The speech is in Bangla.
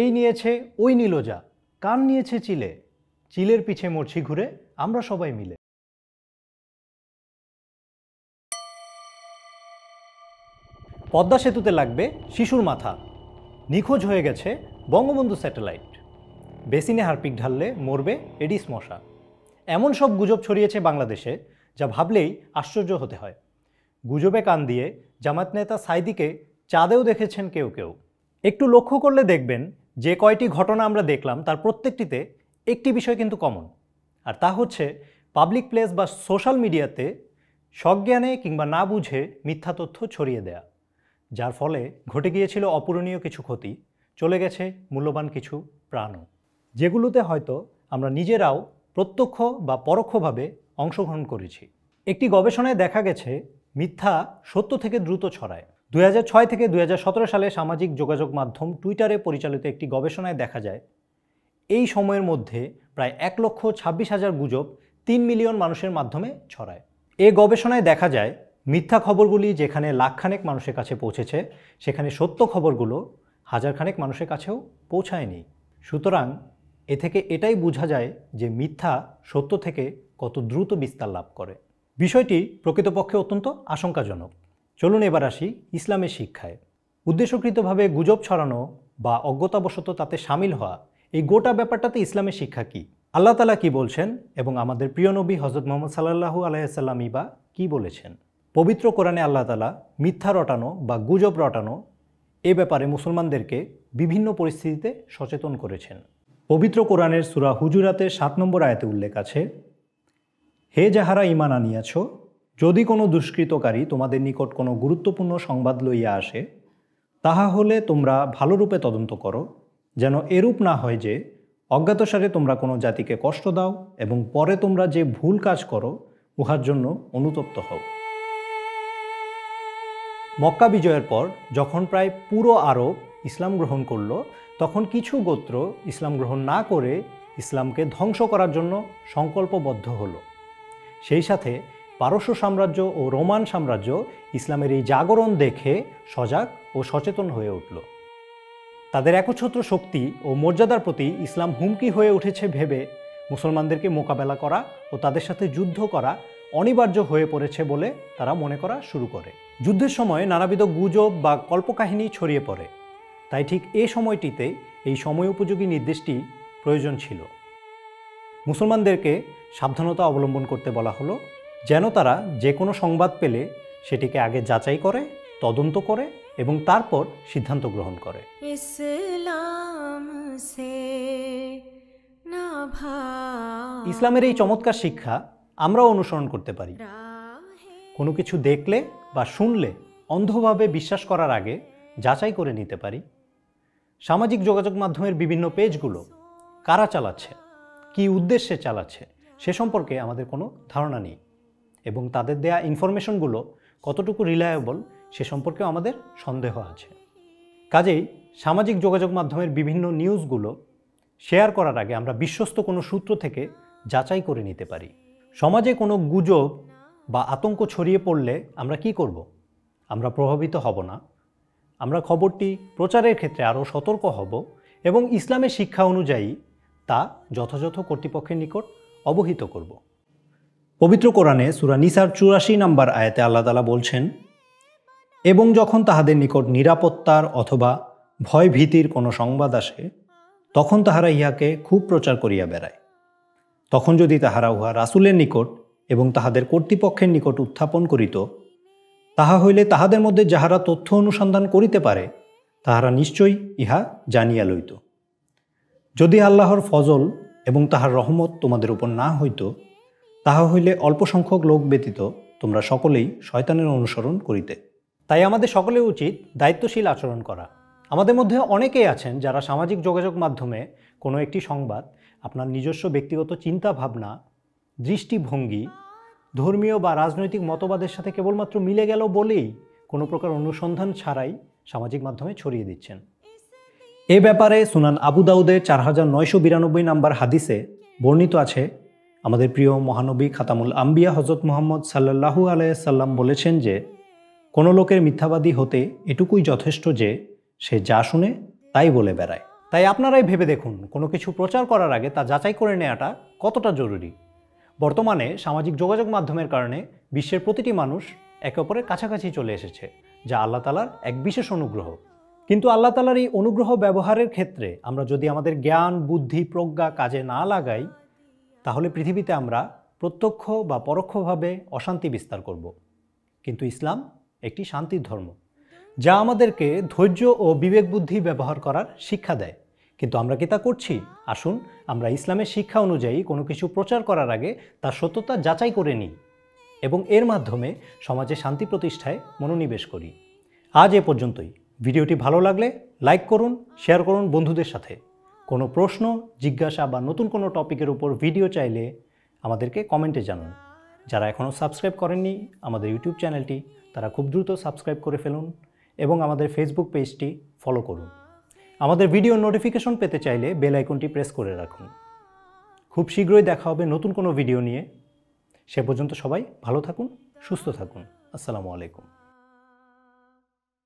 এই নিয়েছে ওই যা কান নিয়েছে চিলে চিলের পিছে মরছি ঘুরে আমরা সবাই মিলে পদ্মা সেতুতে লাগবে শিশুর মাথা নিখোঁজ হয়ে গেছে বঙ্গবন্ধু স্যাটেলাইট বেসিনে হারপিক ঢাললে মরবে এডিস মশা এমন সব গুজব ছড়িয়েছে বাংলাদেশে যা ভাবলেই আশ্চর্য হতে হয় গুজবে কান দিয়ে জামাত নেতা সাইদিকে চাঁদেও দেখেছেন কেউ কেউ একটু লক্ষ্য করলে দেখবেন যে কয়টি ঘটনা আমরা দেখলাম তার প্রত্যেকটিতে একটি বিষয় কিন্তু কমন আর তা হচ্ছে পাবলিক প্লেস বা সোশ্যাল মিডিয়াতে সজ্ঞানে কিংবা না বুঝে মিথ্যা তথ্য ছড়িয়ে দেয়া যার ফলে ঘটে গিয়েছিল অপূরণীয় কিছু ক্ষতি চলে গেছে মূল্যবান কিছু প্রাণও যেগুলোতে হয়তো আমরা নিজেরাও প্রত্যক্ষ বা পরোক্ষভাবে অংশগ্রহণ করেছি একটি গবেষণায় দেখা গেছে মিথ্যা সত্য থেকে দ্রুত ছড়ায় দু থেকে দু সালে সামাজিক যোগাযোগ মাধ্যম টুইটারে পরিচালিত একটি গবেষণায় দেখা যায় এই সময়ের মধ্যে প্রায় এক লক্ষ ছাব্বিশ হাজার গুজব তিন মিলিয়ন মানুষের মাধ্যমে ছড়ায় এ গবেষণায় দেখা যায় মিথ্যা খবরগুলি যেখানে লাখখানেক মানুষের কাছে পৌঁছেছে সেখানে সত্য খবরগুলো হাজারখানেক মানুষের কাছেও পৌঁছায়নি সুতরাং এ থেকে এটাই বোঝা যায় যে মিথ্যা সত্য থেকে কত দ্রুত বিস্তার লাভ করে বিষয়টি প্রকৃতপক্ষে অত্যন্ত আশঙ্কাজনক চলুন এবার আসি ইসলামের শিক্ষায় উদ্দেশ্যকৃতভাবে গুজব ছড়ানো বা অজ্ঞতাবশত তাতে সামিল হওয়া এই গোটা ব্যাপারটাতে ইসলামের শিক্ষা কি আল্লাহ তালা কি বলছেন এবং আমাদের প্রিয় নবী হজরত মোহাম্মদ সাল্লাহু আলাইসাল্লামী বা কী বলেছেন পবিত্র কোরআনে আল্লাহ তালা মিথ্যা রটানো বা গুজব রটানো এ ব্যাপারে মুসলমানদেরকে বিভিন্ন পরিস্থিতিতে সচেতন করেছেন পবিত্র কোরআনের সুরা হুজুরাতে সাত নম্বর আয়তে উল্লেখ আছে হে যাহারা ইমান আনিয়াছ যদি কোনো দুষ্কৃতকারী তোমাদের নিকট কোনো গুরুত্বপূর্ণ সংবাদ লইয়া আসে তাহা হলে তোমরা ভালোরূপে তদন্ত করো যেন এরূপ না হয় যে অজ্ঞাতসারে তোমরা কোনো জাতিকে কষ্ট দাও এবং পরে তোমরা যে ভুল কাজ করো উহার জন্য অনুতপ্ত হও মক্কা বিজয়ের পর যখন প্রায় পুরো আরব ইসলাম গ্রহণ করল তখন কিছু গোত্র ইসলাম গ্রহণ না করে ইসলামকে ধ্বংস করার জন্য সংকল্পবদ্ধ হলো সেই সাথে পারস্য সাম্রাজ্য ও রোমান সাম্রাজ্য ইসলামের এই জাগরণ দেখে সজাগ ও সচেতন হয়ে উঠল তাদের একচ্ছত্র শক্তি ও মর্যাদার প্রতি ইসলাম হুমকি হয়ে উঠেছে ভেবে মুসলমানদেরকে মোকাবেলা করা ও তাদের সাথে যুদ্ধ করা অনিবার্য হয়ে পড়েছে বলে তারা মনে করা শুরু করে যুদ্ধের সময় নানাবিধ গুজব বা কল্পকাহিনী ছড়িয়ে পড়ে তাই ঠিক এ সময়টিতে এই সময় উপযোগী নির্দেশটি প্রয়োজন ছিল মুসলমানদেরকে সাবধানতা অবলম্বন করতে বলা হলো যেন তারা যে কোনো সংবাদ পেলে সেটিকে আগে যাচাই করে তদন্ত করে এবং তারপর সিদ্ধান্ত গ্রহণ করে ইসলামের এই চমৎকার শিক্ষা আমরাও অনুসরণ করতে পারি কোনো কিছু দেখলে বা শুনলে অন্ধভাবে বিশ্বাস করার আগে যাচাই করে নিতে পারি সামাজিক যোগাযোগ মাধ্যমের বিভিন্ন পেজগুলো কারা চালাচ্ছে কি উদ্দেশ্যে চালাচ্ছে সে সম্পর্কে আমাদের কোনো ধারণা নেই এবং তাদের দেয়া ইনফরমেশনগুলো কতটুকু রিলায়েবল সে সম্পর্কেও আমাদের সন্দেহ আছে কাজেই সামাজিক যোগাযোগ মাধ্যমের বিভিন্ন নিউজগুলো শেয়ার করার আগে আমরা বিশ্বস্ত কোনো সূত্র থেকে যাচাই করে নিতে পারি সমাজে কোনো গুজব বা আতঙ্ক ছড়িয়ে পড়লে আমরা কি করব। আমরা প্রভাবিত হব না আমরা খবরটি প্রচারের ক্ষেত্রে আরও সতর্ক হব এবং ইসলামের শিক্ষা অনুযায়ী তা যথাযথ কর্তৃপক্ষের নিকট অবহিত করব পবিত্র কোরআনে সুরা নিসার চুরাশি নম্বর আয়াতে আল্লাহ তালা বলছেন এবং যখন তাহাদের নিকট নিরাপত্তার অথবা ভয় ভীতির কোনো সংবাদ আসে তখন তাহারা ইহাকে খুব প্রচার করিয়া বেড়ায় তখন যদি তাহারা উহা রাসুলের নিকট এবং তাহাদের কর্তৃপক্ষের নিকট উত্থাপন করিত তাহা হইলে তাহাদের মধ্যে যাহারা তথ্য অনুসন্ধান করিতে পারে তাহারা নিশ্চয়ই ইহা জানিয়া লইত যদি আল্লাহর ফজল এবং তাহার রহমত তোমাদের উপর না হইত তাহা হইলে অল্প সংখ্যক লোক ব্যতীত তোমরা সকলেই শয়তানের অনুসরণ করিতে তাই আমাদের সকলে উচিত দায়িত্বশীল আচরণ করা আমাদের মধ্যে অনেকেই আছেন যারা সামাজিক যোগাযোগ মাধ্যমে কোনো একটি সংবাদ আপনার নিজস্ব ব্যক্তিগত চিন্তা ভাবনা দৃষ্টিভঙ্গি ধর্মীয় বা রাজনৈতিক মতবাদের সাথে কেবলমাত্র মিলে গেল বলেই কোনো প্রকার অনুসন্ধান ছাড়াই সামাজিক মাধ্যমে ছড়িয়ে দিচ্ছেন এ ব্যাপারে সুনান আবু দাউদের চার হাজার নয়শো বিরানব্বই নম্বর হাদিসে বর্ণিত আছে আমাদের প্রিয় মহানবী খাতামুল আম্বিয়া হজরত মোহাম্মদ সাল্লাহু আলাইসাল্লাম বলেছেন যে কোনো লোকের মিথ্যাবাদী হতে এটুকুই যথেষ্ট যে সে যা শুনে তাই বলে বেড়ায় তাই আপনারাই ভেবে দেখুন কোনো কিছু প্রচার করার আগে তা যাচাই করে নেওয়াটা কতটা জরুরি বর্তমানে সামাজিক যোগাযোগ মাধ্যমের কারণে বিশ্বের প্রতিটি মানুষ একে অপরের কাছাকাছি চলে এসেছে যা আল্লাহ তালার এক বিশেষ অনুগ্রহ কিন্তু আল্লাহ তালার এই অনুগ্রহ ব্যবহারের ক্ষেত্রে আমরা যদি আমাদের জ্ঞান বুদ্ধি প্রজ্ঞা কাজে না লাগাই তাহলে পৃথিবীতে আমরা প্রত্যক্ষ বা পরোক্ষভাবে অশান্তি বিস্তার করব কিন্তু ইসলাম একটি শান্তির ধর্ম যা আমাদেরকে ধৈর্য ও বিবেক বুদ্ধি ব্যবহার করার শিক্ষা দেয় কিন্তু আমরা কি তা করছি আসুন আমরা ইসলামের শিক্ষা অনুযায়ী কোনো কিছু প্রচার করার আগে তার সত্যতা যাচাই করে নিই এবং এর মাধ্যমে সমাজে শান্তি প্রতিষ্ঠায় মনোনিবেশ করি আজ এ পর্যন্তই ভিডিওটি ভালো লাগলে লাইক করুন শেয়ার করুন বন্ধুদের সাথে কোনো প্রশ্ন জিজ্ঞাসা বা নতুন কোনো টপিকের উপর ভিডিও চাইলে আমাদেরকে কমেন্টে জানান যারা এখনও সাবস্ক্রাইব করেননি আমাদের ইউটিউব চ্যানেলটি তারা খুব দ্রুত সাবস্ক্রাইব করে ফেলুন এবং আমাদের ফেসবুক পেজটি ফলো করুন আমাদের ভিডিও নোটিফিকেশন পেতে চাইলে বেল আইকনটি প্রেস করে রাখুন খুব শীঘ্রই দেখা হবে নতুন কোনো ভিডিও নিয়ে সে পর্যন্ত সবাই ভালো থাকুন সুস্থ থাকুন আসসালামু আলাইকুম